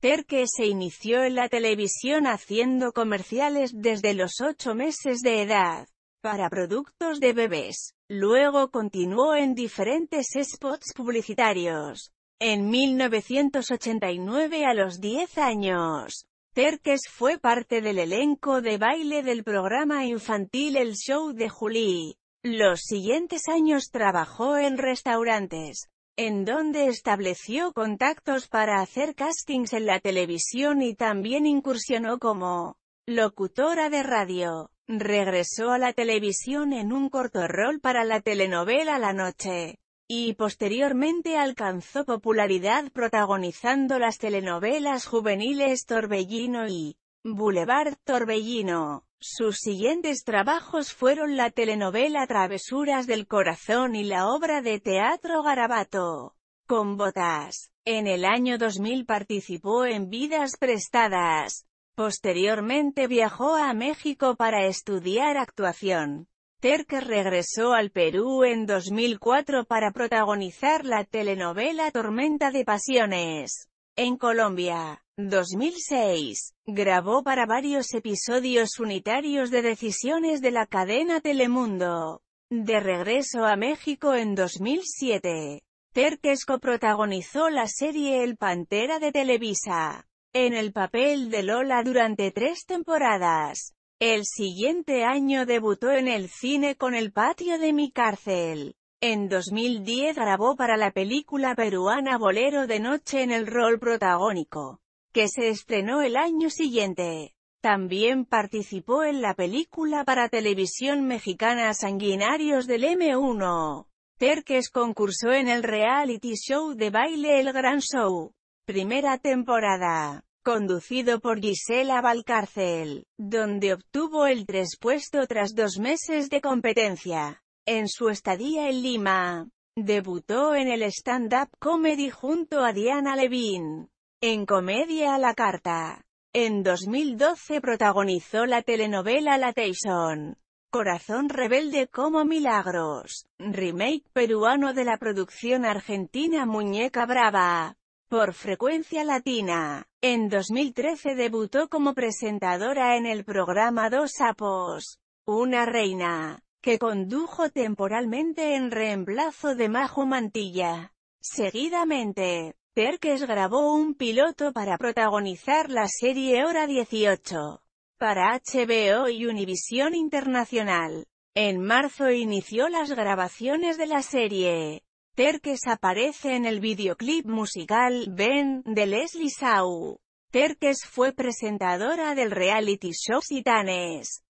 Terkes se inició en la televisión haciendo comerciales desde los 8 meses de edad, para productos de bebés. Luego continuó en diferentes spots publicitarios. En 1989 a los 10 años, Terkes fue parte del elenco de baile del programa infantil El Show de Julie. Los siguientes años trabajó en restaurantes, en donde estableció contactos para hacer castings en la televisión y también incursionó como locutora de radio. Regresó a la televisión en un corto rol para la telenovela La Noche, y posteriormente alcanzó popularidad protagonizando las telenovelas juveniles Torbellino y Boulevard Torbellino. Sus siguientes trabajos fueron la telenovela Travesuras del Corazón y la obra de teatro Garabato, con botas. En el año 2000 participó en Vidas Prestadas. Posteriormente viajó a México para estudiar actuación. Terker regresó al Perú en 2004 para protagonizar la telenovela Tormenta de Pasiones. En Colombia, 2006, grabó para varios episodios unitarios de decisiones de la cadena Telemundo. De regreso a México en 2007, Terques coprotagonizó la serie El Pantera de Televisa, en el papel de Lola durante tres temporadas. El siguiente año debutó en el cine con El patio de mi cárcel. En 2010 grabó para la película peruana Bolero de Noche en el rol protagónico, que se estrenó el año siguiente. También participó en la película para televisión mexicana Sanguinarios del M1. Terques concursó en el reality show de baile El Gran Show, primera temporada, conducido por Gisela Valcárcel, donde obtuvo el tres puesto tras dos meses de competencia. En su estadía en Lima, debutó en el stand-up comedy junto a Diana Levine, en Comedia a la Carta. En 2012 protagonizó la telenovela La Tyson, Corazón Rebelde como Milagros, remake peruano de la producción argentina Muñeca Brava, por Frecuencia Latina. En 2013 debutó como presentadora en el programa Dos Sapos, Una Reina, que condujo temporalmente en reemplazo de Majo Mantilla. Seguidamente, Terkes grabó un piloto para protagonizar la serie Hora 18, para HBO y Univisión Internacional. En marzo inició las grabaciones de la serie. Terkes aparece en el videoclip musical Ben de Leslie Sau. Terkes fue presentadora del reality show Titanes.